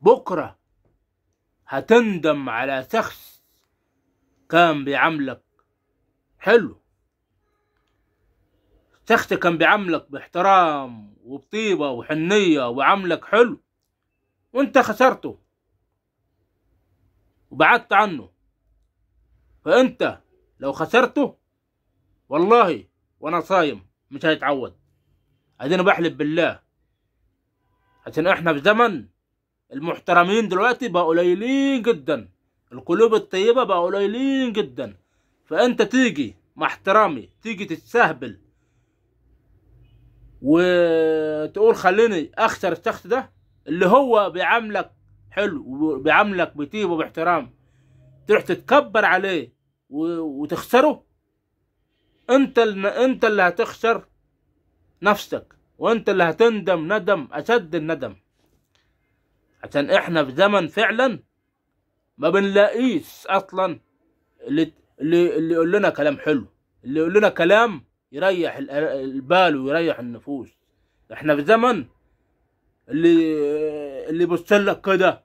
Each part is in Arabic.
بكرة هتندم على شخص كان بيعاملك حلو شخص كان بيعاملك باحترام وبطيبة وحنية وعاملك حلو وانت خسرته وبعدت عنه فانت لو خسرته والله وانا صايم مش هيتعود عايزين بحلف بالله عشان احنا في زمن المحترمين دلوقتي بقوا قليلين جدا القلوب الطيبه بقوا قليلين جدا فانت تيجي مع احترامي تيجي تتسهبل وتقول خليني اخسر الشخص ده اللي هو بيعاملك حلو وبيعاملك بطيب وباحترام تروح تتكبر عليه وتخسره انت انت اللي هتخسر نفسك وانت اللي هتندم ندم اشد الندم عشان احنا في زمن فعلا ما بنلاقيش اصلا اللي اللي يقول لنا كلام حلو اللي يقول لنا كلام يريح البال ويريح النفوس احنا في زمن اللي اللي لك كده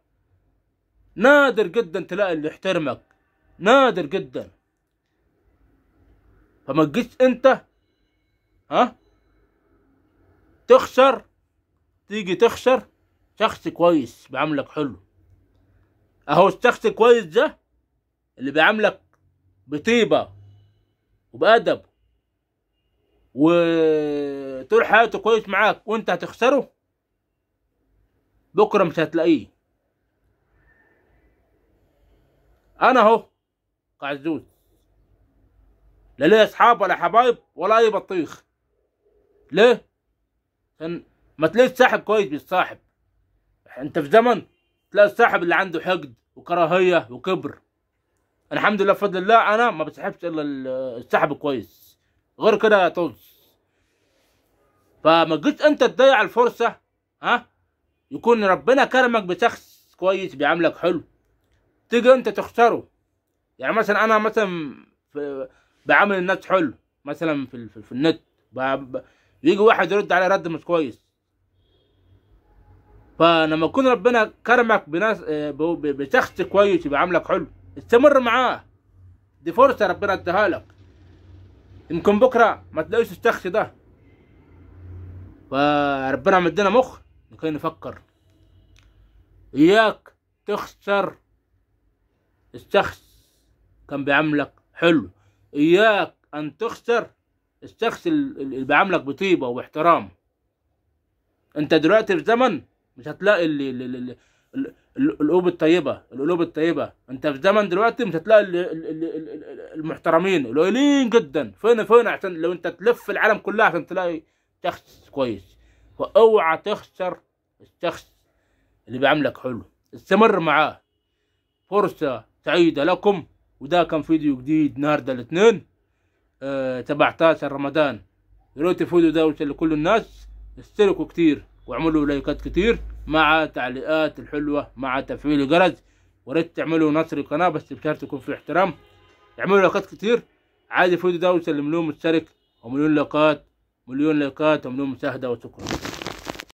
نادر جدا تلاقي اللي يحترمك نادر جدا فما تجيش انت ها تخسر تيجي تخسر شخص كويس بيعاملك حلو اهو الشخص الكويس ده اللي بيعاملك بطيبه وبادب وطول حياته كويس معاك وانت هتخسره بكره مش هتلاقيه انا اهو قعزوز لا ليه اصحاب ولا حبايب ولا اي بطيخ ليه؟ عشان ما تلاقيش صاحب كويس بالصاحب انت في زمن تلاقي الصاحب اللي عنده حقد وكراهيه وكبر انا الحمد لله بفضل الله انا ما بسحبش الا السحب كويس غير كده طز فما جيت انت تضيع الفرصه ها يكون ربنا كرمك بشخص كويس بيعاملك حلو تيجي انت تختاره يعني مثلا انا مثلا بعامل الناس حلو مثلا في, في, في النت يجي واحد يرد على رد مش كويس فلما يكون ربنا كرمك بناس آه، بشخص كويس بعملك حلو استمر معاه دي فرصة ربنا اداها لك يمكن بكرة ما تلاقيش الشخص ده فربنا مدينا مخ لكي نفكر إياك تخسر الشخص كان بيعاملك حلو إياك أن تخسر الشخص اللي بيعاملك بطيبة واحترام أنت دلوقتي في زمن مش هتلاقي اللي اللي القلوب الطيبه القلوب الطيبه انت في زمن دلوقتي مش هتلاقي اللي اللي المحترمين القليلين جدا فين فين عشان لو انت تلف العالم كلها عشان تلاقي شخص كويس فاوعى تخسر الشخص اللي بيعاملك حلو استمر معاه فرصه سعيده لكم وده كان فيديو جديد نهاردة الاثنين آه 17 رمضان يا ريت الفيديو ده يوصل لكل الناس اشتركوا كتير واعملوا لايكات كتير مع تعليقات الحلوة مع تفعيل الجرس وريت تعملوا نشر القناة بس الكارت يكون في احترام اعملوا لايكات كتير عادي فيديو ده وسلم لهم مشترك ومليون لايكات مليون لايكات ومليون مشاهدة وشكرا